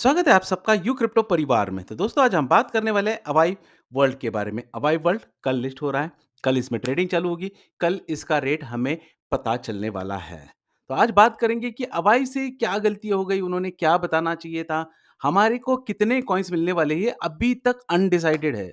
स्वागत है आप सबका यू क्रिप्टो परिवार में तो दोस्तों आज हम बात करने वाले हैं अवाई वर्ल्ड के बारे में अवाई वर्ल्ड कल लिस्ट हो रहा है कल इसमें ट्रेडिंग चालू होगी कल इसका रेट हमें पता चलने वाला है तो आज बात करेंगे कि अवाई से क्या गलती हो गई उन्होंने क्या बताना चाहिए था हमारे को कितने कॉइन्स मिलने वाले ये अभी तक अनडिसाइडेड है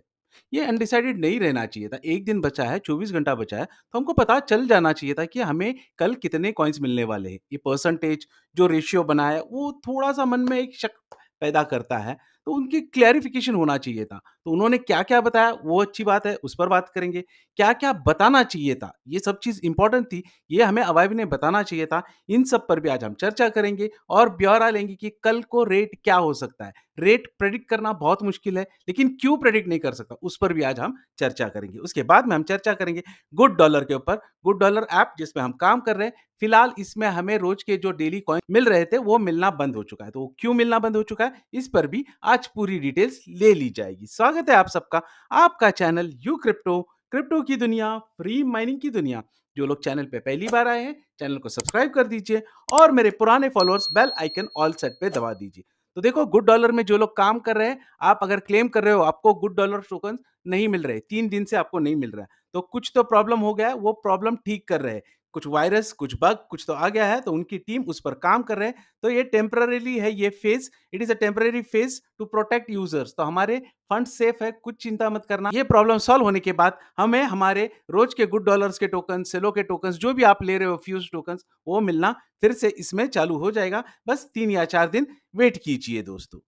ये अनडिसाइडेड नहीं रहना चाहिए था एक दिन बचा है चौबीस घंटा बचा है तो हमको पता चल जाना चाहिए था कि हमें कल कितने कॉइन्स मिलने वाले हैं ये परसेंटेज जो रेशियो बनाया वो थोड़ा सा मन में एक शक पैदा करता है तो उनकी क्लैरिफिकेशन होना चाहिए था तो उन्होंने क्या क्या बताया वो अच्छी बात है उस पर बात करेंगे क्या क्या बताना चाहिए था ये सब चीज़ इंपॉर्टेंट थी ये हमें अवाइव ने बताना चाहिए था इन सब पर भी आज हम चर्चा करेंगे और ब्यौरा लेंगे कि कल को रेट क्या हो सकता है रेट प्रेडिक्ट करना बहुत मुश्किल है लेकिन क्यों प्रेडिक्ट नहीं कर सकता उस पर भी आज हम चर्चा करेंगे उसके बाद में हम चर्चा करेंगे गुड डॉलर के ऊपर गुड डॉलर ऐप जिसमें हम काम कर रहे हैं फिलहाल इसमें हमें रोज के जो डेली कॉइन मिल रहे थे वो मिलना बंद हो चुका है तो वो क्यों मिलना बंद हो चुका है इस पर भी आज आज पूरी डिटेल्स ले ली जाएगी स्वागत है आप सबका आपका चैनल यू क्रिप्टो क्रिप्टो की दुनिया फ्री माइनिंग की दुनिया जो लोग चैनल पे पहली बार आए हैं चैनल को सब्सक्राइब कर दीजिए और मेरे पुराने followers bell icon all set पे दबा दीजिए तो देखो गुड डॉलर में जो लोग काम कर रहे हैं आप अगर क्लेम कर रहे हो आपको गुड डॉलर टोकन नहीं मिल रहे तीन दिन से आपको नहीं मिल रहा है तो कुछ तो प्रॉब्लम हो गया है वो प्रॉब्लम ठीक कर रहे हैं कुछ वायरस कुछ बग कुछ तो आ गया है तो उनकी टीम उस पर काम कर रहे हैं तो ये टेम्पररीली है ये phase it is a temporary phase to protect users तो हमारे फंड सेफ है कुछ चिंता मत करना ये प्रॉब्लम सॉल्व होने के बाद हमें हमारे रोज के गुड डॉलर्स के टोकन सेलो के टोकन जो भी आप ले रहे हो फ्यूज टोकन वो मिलना फिर से इसमें चालू हो जाएगा बस तीन या चार दिन वेट कीजिए दोस्तों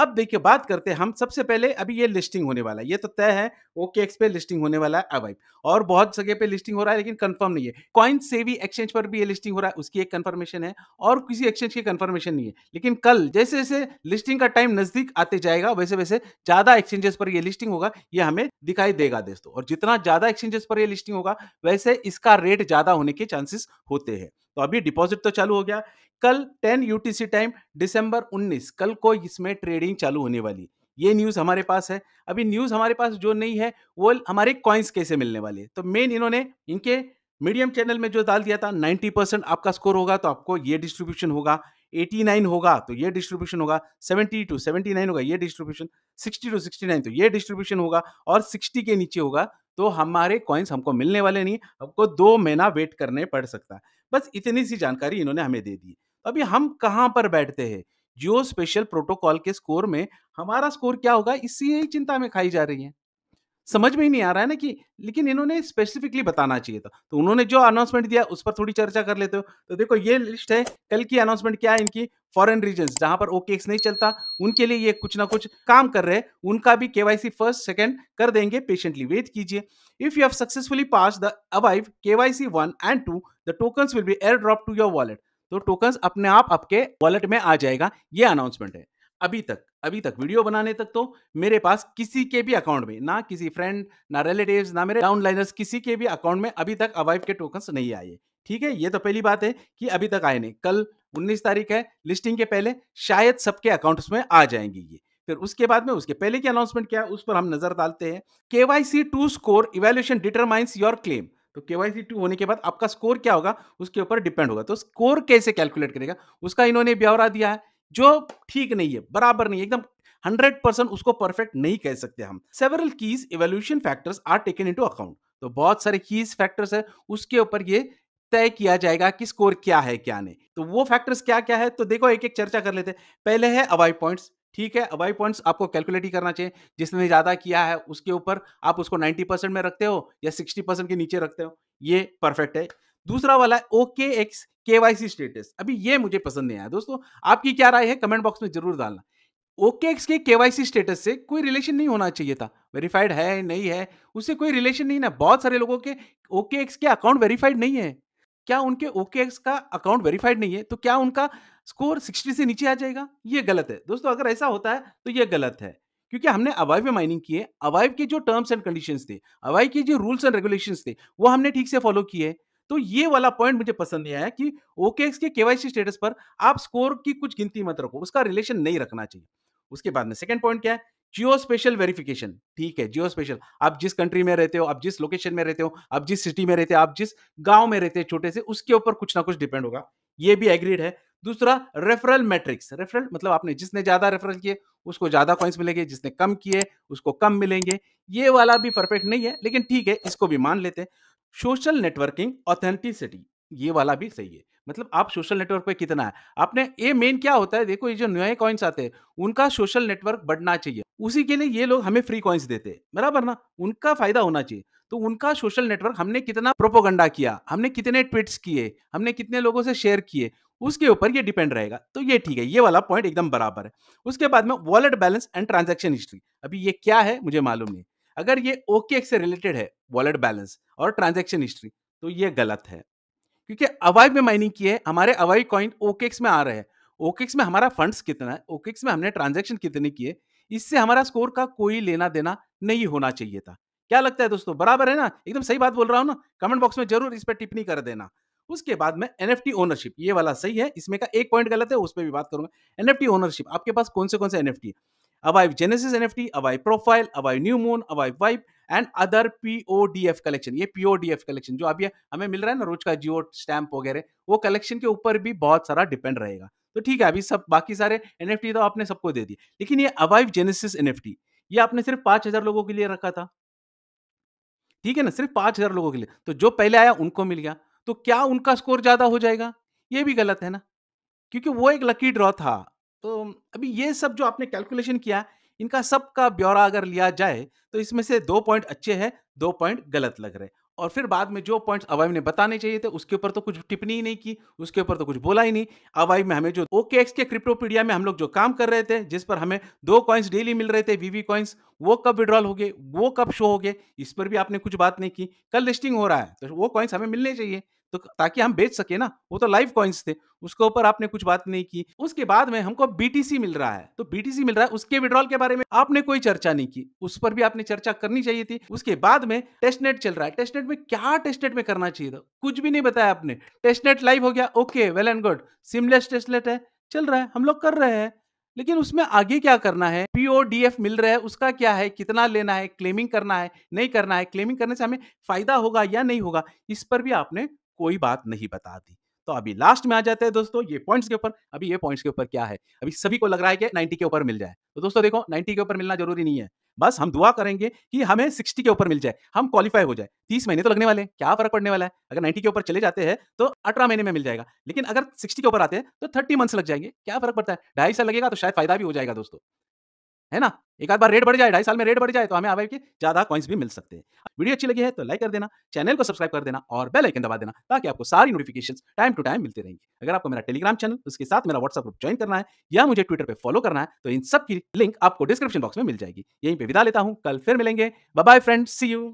अब देखिए बात करते हैं हम सबसे पहले अभी ये लिस्टिंग होने वाला है ये तो तय है ओके एक्स पे लिस्टिंग होने वाला है अवैध और बहुत जगह पे लिस्टिंग हो रहा है लेकिन कंफर्म नहीं है कॉइन सेवी एक्सचेंज पर भी ये लिस्टिंग हो रहा है उसकी एक कंफर्मेशन है और किसी एक्सचेंज की कंफर्मेशन नहीं है लेकिन कल जैसे जैसे लिस्टिंग का टाइम नजदीक आते जाएगा वैसे वैसे ज्यादा एक्सचेंजेस पर यह लिस्टिंग होगा ये हमें दिखाई देगा दोस्तों और जितना ज्यादा एक्सचेंजेस पर यह लिस्टिंग होगा वैसे इसका रेट ज्यादा होने के चांसेस होते हैं तो अभी डिपॉजिट तो चालू हो गया कल 10 यूटीसी टाइम दिसंबर 19 कल को इसमें ट्रेडिंग चालू होने वाली ये न्यूज़ हमारे पास है अभी न्यूज़ हमारे पास जो नहीं है वो हमारे कॉइन्स कैसे मिलने वाले तो मेन इन्होंने इनके मीडियम चैनल में जो डाल दिया था 90 परसेंट आपका स्कोर होगा तो आपको ये डिस्ट्रीब्यूशन होगा 89 होगा तो ये डिस्ट्रीब्यूशन होगा 70 टू 79 होगा ये डिस्ट्रीब्यूशन 60 टू 69 तो ये डिस्ट्रीब्यूशन होगा और 60 के नीचे होगा तो हमारे कॉइन्स हमको मिलने वाले नहीं हमको दो महीना वेट करने पड़ सकता है बस इतनी सी जानकारी इन्होंने हमें दे दी तो अभी हम कहाँ पर बैठते हैं जियो स्पेशल प्रोटोकॉल के स्कोर में हमारा स्कोर क्या होगा इसी ही चिंता में खाई जा रही है समझ में ही नहीं आ रहा है ना कि लेकिन इन्होंने स्पेसिफिकली बताना चाहिए था तो उन्होंने जो अनाउंसमेंट दिया उस पर थोड़ी चर्चा कर लेते हो तो देखो ये लिस्ट है कल की अनाउंसमेंट क्या है इनकी फॉरेन रीजन जहां पर ओके नहीं चलता उनके लिए ये कुछ ना कुछ काम कर रहे हैं उनका भी केवाईसी फर्स्ट सेकेंड कर देंगे पेशेंटली वेट कीजिए if you have successfully pass the Avive KYC one and two the token will be airdrop to your wallet तो टोकन अपने आप आपके वॉलेट में आ जाएगा ये अनाउंसमेंट है अभी तक अभी तक वीडियो बनाने तक तो मेरे पास किसी के भी अकाउंट में ना किसी फ्रेंड ना रिलेटिव ना मेरे डाउनलाइनर्स किसी के भी अकाउंट में अभी तक अवाइव के टोकन्स नहीं आए ठीक है ये तो पहली बात है कि अभी तक आए नहीं कल 19 तारीख है लिस्टिंग के पहले शायद सबके अकाउंट्स में आ जाएंगे ये फिर उसके बाद में उसके पहले की अनाउंसमेंट क्या है उस पर हम नजर डालते हैं KYC two score evaluation determines your claim तो के वाई सी टू होने के बाद आपका स्कोर क्या होगा उसके ऊपर डिपेंड होगा तो स्कोर कैसे कैलकुलेट करेगा उसका इन्होंने ब्यौरा दिया है जो ठीक नहीं है बराबर नहीं एकदम 100% उसको परफेक्ट नहीं कह सकते हम several keys evolution factors are taken into account तो बहुत सारे कीज फैक्टर्स है उसके ऊपर ये तय किया जाएगा कि स्कोर क्या है क्या नहीं तो वो फैक्टर्स क्या क्या है तो देखो एक एक चर्चा कर लेते हैं पहले है अवाइड पॉइंट्स ठीक है अबाई पॉइंट्स आपको कैलकुलेट ही करना चाहिए जिसने ज़्यादा किया है उसके ऊपर आप उसको 90 परसेंट में रखते हो या 60 परसेंट के नीचे रखते हो ये परफेक्ट है दूसरा वाला है ओके एक्स के सी स्टेटस अभी ये मुझे पसंद नहीं आया दोस्तों आपकी क्या राय है कमेंट बॉक्स में जरूर डालना ओके एक्स के केवाईसी स्टेटस से कोई रिलेशन नहीं होना चाहिए था वेरीफाइड है नहीं है उससे कोई रिलेशन नहीं ना बहुत सारे लोगों के ओके एक्स के अकाउंट वेरीफाइड नहीं है क्या उनके ओके का अकाउंट वेरीफाइड नहीं है तो क्या उनका स्कोर 60 से नीचे आ जाएगा ये गलत है दोस्तों अगर ऐसा होता है तो ये गलत है क्योंकि हमने अवाइव में माइनिंग किए अवाइव के जो टर्म्स एंड कंडीशन थे अवाइव के जो रूल्स एंड रेगुलेशन थे वो हमने ठीक से फॉलो किए तो ये वाला पॉइंट मुझे पसंद नहीं आया कि ओके के केवाईसी स्टेटस पर आप स्कोर की कुछ गिनती मत रखो उसका रिलेशन नहीं रखना चाहिए उसके बाद में सेकंड पॉइंट क्या है जियो स्पेशल वेरिफिकेशन ठीक है जियो स्पेशल आप जिस कंट्री में रहते हो आप जिस लोकेशन में रहते हो आप जिस सिटी में रहते हो आप जिस गांव में रहते हो छोटे से उसके ऊपर कुछ ना कुछ डिपेंड होगा ये भी एग्रीड है दूसरा रेफरल मैट्रिक्स रेफरल मतलब आपने जिसने ज्यादा रेफरल किए उसको ज्यादा कॉइन्स मिलेंगे जिसने कम किए उसको कम मिलेंगे ये वाला भी परफेक्ट नहीं है लेकिन ठीक है इसको भी मान लेते हैं सोशल नेटवर्किंग ऑथेंटिसिटी ये वाला भी सही है मतलब आप सोशल नेटवर्क पे कितना है आपने ये मेन क्या होता है देखो ये जो नए कॉइन्स आते हैं उनका सोशल नेटवर्क बढ़ना चाहिए उसी के लिए ये लोग हमें फ्री कॉइन्स देते हैं बराबर ना उनका फायदा होना चाहिए तो उनका सोशल नेटवर्क हमने कितना प्रोपोगंडा किया हमने कितने ट्वीट्स किए हमने कितने लोगों से शेयर किए उसके ऊपर ये डिपेंड रहेगा तो ये ठीक है ये वाला पॉइंट एकदम बराबर है उसके बाद में wallet balance and transaction history अभी ये क्या है मुझे मालूम नहीं अगर ये ओके से रिलेटेड है वॉलेट बैलेंस और ट्रांजेक्शन हिस्ट्री तो ये गलत है क्योंकि अवाई में माइनिंग की है हमारे अवाई कॉइन ओके में आ रहे हैं ओकेक्स में हमारा फंड्स कितना है ओकेक्स में हमने ट्रांजैक्शन कितने किए इससे हमारा स्कोर का कोई लेना देना नहीं होना चाहिए था क्या लगता है दोस्तों बराबर है ना एकदम सही बात बोल रहा हूँ ना कमेंट बॉक्स में जरूर इस पर टिप्पणी कर देना उसके बाद में एन ओनरशिप ये वाला सही है इसमें का एक पॉइंट गलत है उस पर भी बात करूंगा एन ओनरशिप आपके पास कौन से कौन से N F T Avive genesis N F T Avive profile Avive new moon Avive vibe and other PODF collection ये पीओडीएफ कलेक्शन जो अभी हमें मिल रहा है ना रोज का जियो स्टैंप वगैरह वो कलेक्शन के ऊपर भी बहुत सारा डिपेंड रहेगा तो ठीक है अभी सब बाकी सारे एन तो आपने सबको दे दिए लेकिन ये अवाइव जेनेसिस एन ये आपने सिर्फ पाँच हज़ार लोगों के लिए रखा था ठीक है ना सिर्फ पाँच हज़ार लोगों के लिए तो जो पहले आया उनको मिल गया तो क्या उनका स्कोर ज़्यादा हो जाएगा ये भी गलत है ना क्योंकि वो एक लकी ड्रॉ था तो अभी ये सब जो आपने कैलकुलेशन किया इनका सबका ब्यौरा अगर लिया जाए तो इसमें से दो पॉइंट अच्छे हैं दो पॉइंट गलत लग रहे हैं और फिर बाद में जो पॉइंट्स अवाइव ने बताने चाहिए थे उसके ऊपर तो कुछ टिप्पणी ही नहीं की उसके ऊपर तो कुछ बोला ही नहीं अवाइव में हमें जो ओके एक्स के क्रिप्टोपीडिया में हम लोग जो काम कर रहे थे जिस पर हमें दो कॉइन्स डेली मिल रहे थे वीवी कॉइन्स वो कब विड्रॉल हो गए वो कब शो हो गए इस पर भी आपने कुछ बात नहीं की कल लिस्टिंग हो रहा है तो वो कॉइन्स हमें मिलने चाहिए तो ताकि हम बेच सके ना वो तो लाइव कॉइन्स थे उसके ऊपर आपने कुछ बात नहीं की उसके बाद में हमको बीटीसी मिल रहा है तो बीटीसी मिल रहा है उसके विड्रॉल के बारे में आपने कोई चर्चा नहीं की उस पर भी आपने चर्चा करनी चाहिए थी उसके बाद में टेस्टनेट चल रहा है टेस्टनेट में क्या टेस्टनेट में करना चाहिए था कुछ भी नहीं बताया आपने टेस्टनेट लाइव हो गया okay well and good seamless testnet है चल रहा है हम लोग कर रहे हैं लेकिन उसमें आगे क्या करना है पीओडीएफ मिल रहा है उसका क्या है कितना लेना है क्लेमिंग करना है नहीं करना है क्लेमिंग करने से हमें फायदा होगा या नहीं होगा इस पर भी आपने कोई बात नहीं बताती तो अभी लास्ट में आ जाते हैं दोस्तों ये पॉइंट्स के ऊपर अभी ये पॉइंट्स के ऊपर क्या है अभी सभी को लग रहा है कि नाइन्टी के ऊपर मिल जाए तो दोस्तों देखो नाइन्टी के ऊपर मिलना जरूरी नहीं है बस हम दुआ करेंगे कि हमें सिक्सटी के ऊपर मिल जाए हम क्वालिफाई हो जाए तीस महीने तो लगने वाले हैं क्या फर्क पड़ने वाला है अगर नाइन्टी के ऊपर चले जाते हैं तो अठारह महीने में मिल जाएगा लेकिन अगर सिक्सटी के ऊपर आते हैं तो थर्टी मंथ्स लग जाएंगे क्या फर्क पड़ता है ढाई साल लगेगा तो शायद फायदा भी हो जाएगा दोस्तों है ना एक बार रेट बढ़ जाए ढाई साल में रेट बढ़ जाए तो हमें आवाई के ज्यादा कॉइन्स भी मिल सकते हैं हाँ, वीडियो अच्छी लगी है तो लाइक कर देना चैनल को सब्सक्राइब कर देना और बेल आइकन दबा देना ताकि आपको सारी नोटिफिकेशन टाइम टू टाइम मिलते रहेंगे अगर आपको मेरा टेलीग्राम चैनल उसके साथ मेरा व्हाट्सअप ग्रुप ज्वाइन करना है या मुझे ट्विटर पर फॉलो करना है तो इन सबकी लिंक आपको डिस्क्रिप्शन बॉक्स में मिल जाएगी यहीं पर विदा लेता हूँ कल फिर मिलेंगे बाय फ्रेंड सी यू